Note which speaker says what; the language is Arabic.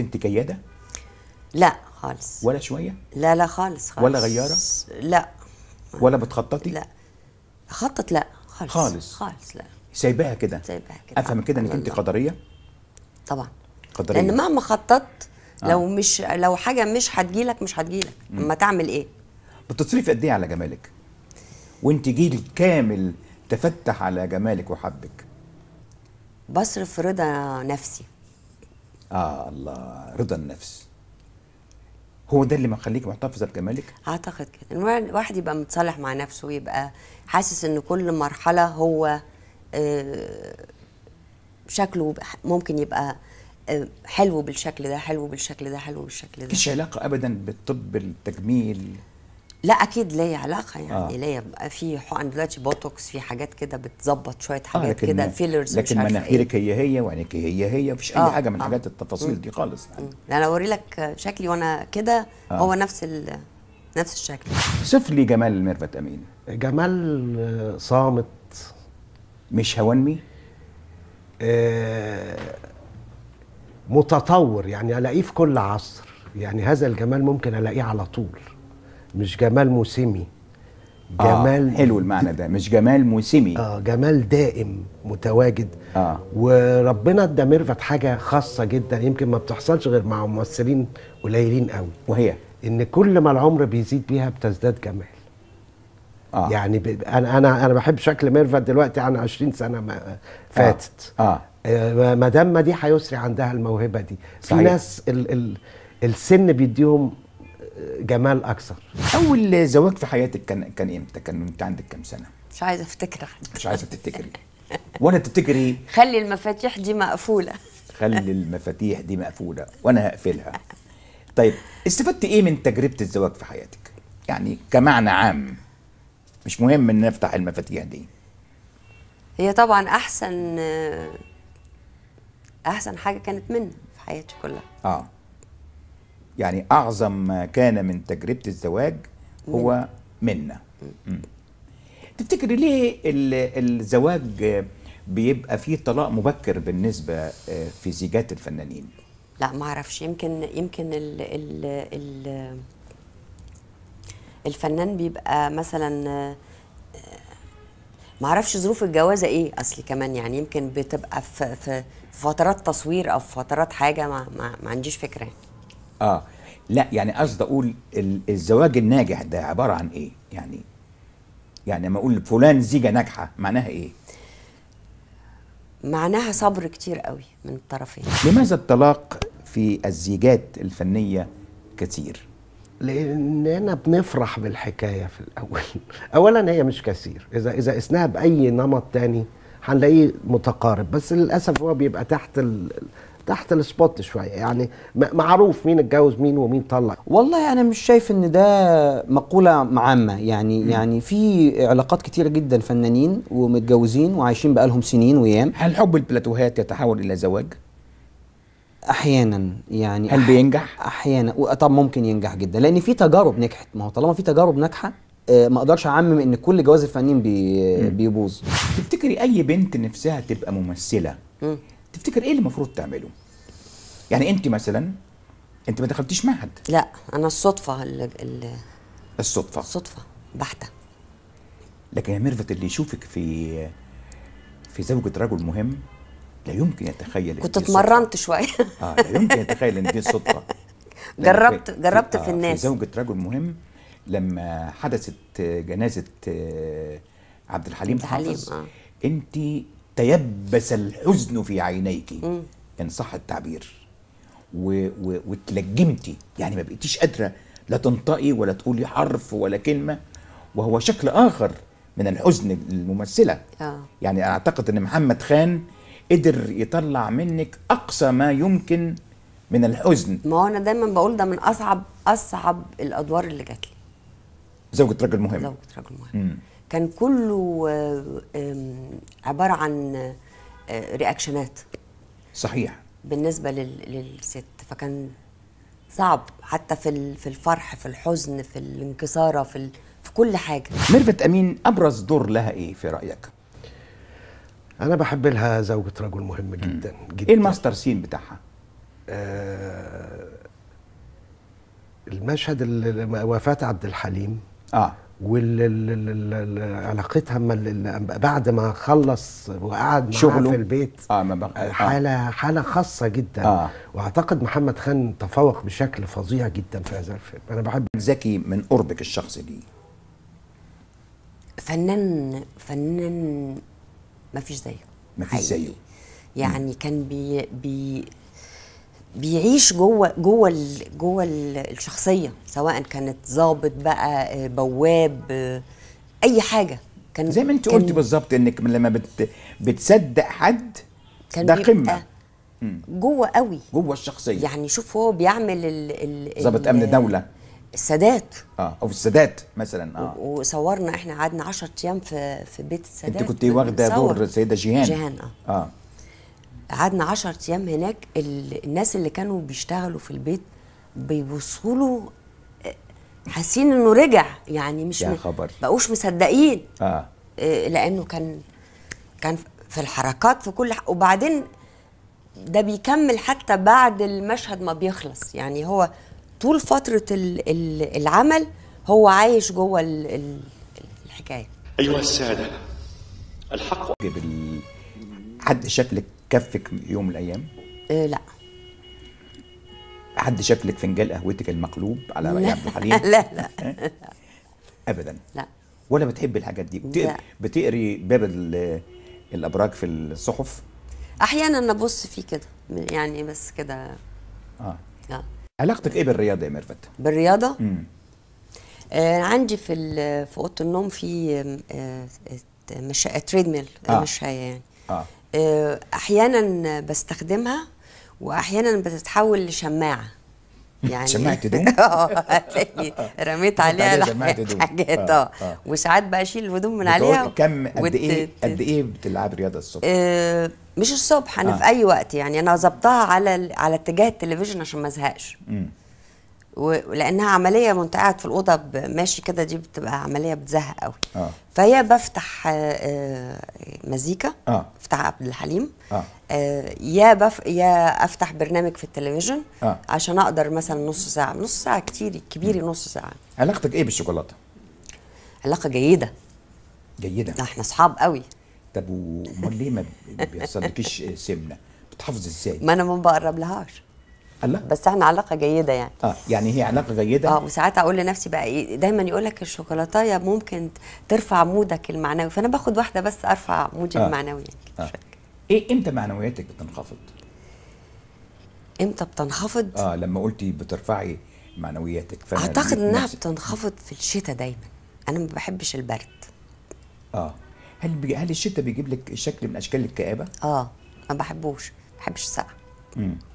Speaker 1: انت كياده لا خالص ولا شويه
Speaker 2: لا لا خالص خالص ولا غياره لا ولا بتخططي لا خطط لا خالص خالص خالص لا
Speaker 1: سايباها كده سايباها كده افهم كده انك انت قدريه طبعا قدريه لان
Speaker 2: مهما خططت آه. لو مش لو حاجه مش هتجيلك مش هتجيلك اما تعمل ايه
Speaker 1: بتصرفي قد ايه على جمالك وانت جيل كامل تفتح على جمالك وحبك
Speaker 2: بصرف رضا نفسي
Speaker 1: اه الله رضا النفس هو ده اللي مخليك محتفظه بجمالك؟
Speaker 2: اعتقد كده الواحد يبقى متصالح مع نفسه ويبقى حاسس ان كل مرحله هو آه، شكله ممكن يبقى آه، حلو بالشكل ده حلو بالشكل ده حلو بالشكل ده مفيش
Speaker 1: علاقه ابدا بالطب التجميل
Speaker 2: لا اكيد ليا علاقه يعني آه. ليا في حقن دلوقتي بوتوكس في حاجات كده بتظبط شويه آه، حاجات آه كده فيلرز لكن مناخيرك
Speaker 1: إيه. هي هي وعينك هي هي مفيش اي آه، حاجه من آه. حاجات التفاصيل مم. دي خالص
Speaker 2: يعني انا اوري لك شكلي وانا كده آه. هو نفس ال... نفس الشكل
Speaker 3: صف لي جمال ميرفت امين جمال آه، صامت مش هونمي آه متطور يعني الاقيه في كل عصر يعني هذا الجمال ممكن الاقيه على طول مش جمال موسمي جمال آه حلو المعنى ده مش جمال موسمي اه جمال دائم متواجد آه وربنا ادى ميرفت حاجه خاصه جدا يمكن ما بتحصلش غير مع ممثلين قليلين قوي وهي ان كل ما العمر بيزيد بيها بتزداد جمال آه. يعني ب... انا انا انا بحب شكل ميرفت دلوقتي عن 20 سنه ما فاتت اه, آه. آه ما دام دي هيسري عندها الموهبه دي صحيح. في ناس ال... ال... السن بيديهم جمال اكثر اول
Speaker 1: زواج في حياتك كان كان امتى كان انت عندك كام سنه
Speaker 2: مش عايزه افتكر
Speaker 1: مش عايزه تفتكري وانا تفتكري
Speaker 2: خلي المفاتيح دي مقفوله
Speaker 1: خلي المفاتيح دي مقفوله وانا هقفلها طيب استفدت ايه من تجربه الزواج في حياتك يعني كمعنى عام مش مهم ان نفتح المفاتيح دي
Speaker 2: هي طبعا احسن احسن حاجه كانت مني في حياتي كلها
Speaker 1: اه يعني أعظم ما كان من تجربة الزواج هو منا تفتكر ليه الزواج بيبقى فيه طلاق مبكر بالنسبة آه، في زيجات الفنانين
Speaker 2: لا ما اعرفش يمكن يمكن الـ الـ الـ الفنان بيبقى مثلا آه، ما اعرفش ظروف الجوازه ايه اصلي كمان يعني يمكن بتبقى في, فترات تصوير او في فترات حاجه ما, ما, ما عنديش فكره يعني.
Speaker 1: اه لا يعني قصدي اقول الزواج الناجح ده عباره عن ايه يعني يعني لما اقول فلان زيجه ناجحه معناها ايه
Speaker 2: معناها صبر كتير قوي من الطرفين
Speaker 1: لماذا الطلاق في الزيجات الفنيه كثير
Speaker 3: لاننا
Speaker 2: بنفرح بالحكايه
Speaker 3: في الاول اولا هي مش كثير اذا اذا قسناها باي نمط تاني هنلاقيه متقارب بس للاسف هو بيبقى تحت تحت السبوت شويه يعني معروف مين اتجوز مين ومين طلق والله انا مش شايف ان ده مقوله عامه يعني م. يعني في علاقات كتيره جدا فنانين ومتجوزين وعايشين بقالهم سنين وايام هل حب البلاتوهات يتحول الى زواج احيانا يعني هل أح... بينجح احيانا طب ممكن ينجح جدا لان في تجارب نجحت ما هو طالما في تجارب ناجحه آه، ما اقدرش اعمم ان كل جواز الفنانين بي... بيبوظ تفتكري اي بنت
Speaker 1: نفسها تبقى ممثله م. تفتكر ايه اللي المفروض تعمله يعني انت مثلا انت ما دخلتيش معهد
Speaker 2: لا انا الصدفه اللي ال
Speaker 1: الصدفه صدفه بحته لكن يا ميرفت اللي يشوفك في في زوجة رجل مهم لا يمكن يتخيل كنت
Speaker 2: اتمرنت شويه اه لا يمكن يتخيل ان دي صدفه جربت جربت في, في آه، الناس في
Speaker 1: زوجة رجل مهم لما حدثت جنازة آه، عبد الحليم عبد الحليم حافظ آه. انت تيبس الحزن في عينيك ان صح التعبير و... و... وتلجمتي يعني ما بقيتيش قادره لا تنطقي ولا تقولي حرف ولا كلمه وهو شكل اخر من الحزن الممثله آه. يعني اعتقد ان محمد خان قدر يطلع منك اقصى ما يمكن من الحزن ما
Speaker 2: هو انا دايما بقول ده من اصعب اصعب الادوار اللي جات لي
Speaker 1: زوجة رجل مهم زوجة رجل مهم م.
Speaker 2: كان كله آه، عباره عن آه، رياكشنات صحيح بالنسبه للست فكان صعب حتى في في الفرح في الحزن في الانكساره في ال... في كل حاجه
Speaker 1: ميرفت امين ابرز دور لها ايه في رايك
Speaker 3: انا بحب لها زوجة رجل مهم جدا جدا ايه الماستر سين بتاعها آه المشهد وفاه عبد الحليم اه وعلاقتها بعد ما خلص وقعد شغله في
Speaker 1: البيت آه ما بق... آه.
Speaker 3: حاله حاله خاصه جدا آه. واعتقد محمد خان تفوق بشكل فظيع جدا في هذا الفيلم انا بحب زكي من قربك الشخصي دي
Speaker 2: فنان فنان ما فيش زيه ما فيش زيه يعني م. كان بي, بي بيعيش جوه جوه جوه الشخصيه سواء كانت ظابط بقى آه، بواب آه، اي حاجه كان زي ما انت قلتي
Speaker 1: بالظبط انك لما بت
Speaker 2: بتصدق حد كان ده قمه جوه قوي جوه الشخصيه يعني شوف هو بيعمل ظابط امن دوله
Speaker 1: السادات اه او السادات مثلا
Speaker 2: اه وصورنا احنا قعدنا 10 ايام في في بيت السادات انت كنت واخده دور السيده
Speaker 1: جيهان جيهان اه, آه.
Speaker 2: قعدنا 10 ايام هناك الناس اللي كانوا بيشتغلوا في البيت بيبصوا له آه، حاسين انه رجع يعني مش يا خبر بقوش مصدقين آه. اه لانه كان كان في الحركات في كل وبعدين ده بيكمل حتى بعد المشهد ما بيخلص يعني هو طول فتره العمل هو عايش جوه الحكايه ايها الساده
Speaker 1: الحق بال... حد شكلك كفك يوم من الايام؟ أه لا حد شاف لك فنجان قهوتك المقلوب على رأي عبد الحليم؟ لا لا ابدا لا ولا بتحب الحاجات دي بتقري, بتقري باب الابراج في الصحف؟
Speaker 2: احيانا ابص فيه كده يعني بس كده اه اه
Speaker 1: علاقتك ايه بالرياضه يا ميرفت؟
Speaker 2: بالرياضه؟ امم آه عندي في في اوضه النوم في آه مش تريدميل آه. مش هي آه. يعني اه آه، احيانا بستخدمها واحيانا بتتحول لشماعه يعني شماعه هدوم اه رميت عليها حاجات آه،, آه. اه وساعات بقى اشيل الهدوم من عليها كم قد ايه
Speaker 1: قد ايه بتلعب رياضه الصبح؟
Speaker 2: مش الصبح انا في اي وقت يعني انا ظبطها على على اتجاه التلفزيون عشان ما ازهقش ولانها عمليه وانت قاعد في الاوضه ماشي كده دي بتبقى عمليه بتزهق قوي آه. فهي بفتح آه، مزيكا آه. بفتح عبد الحليم آه. آه يا بف يا افتح برنامج في التلفزيون آه. عشان اقدر مثلا نص ساعه نص ساعه كتير كبير نص ساعه علاقتك ايه بالشوكولاته علاقه جيده جيده احنا اصحاب قوي طب امال ليه ما بيحصلكيش سمنه بتحافظي ازاي ما انا ما بقرب لهاش الله بس احنا علاقه جيده يعني
Speaker 1: اه يعني هي علاقه جيده اه
Speaker 2: وساعات اقول لنفسي بقى ايه دايما يقول لك الشوكولاته ممكن ترفع مودك المعنوي فانا باخد واحده بس ارفع مودي آه. المعنوي يعني آه. ايه امتى معنوياتك بتنخفض امتى بتنخفض
Speaker 1: اه لما قلتي بترفعي معنوياتك فأنا اعتقد انها
Speaker 2: بتنخفض في الشتاء دايما انا ما بحبش البرد اه هل بي... هل الشتاء بيجيب لك شكل من اشكال الكآبه اه ما بحبوش ما بحبش السقعه امم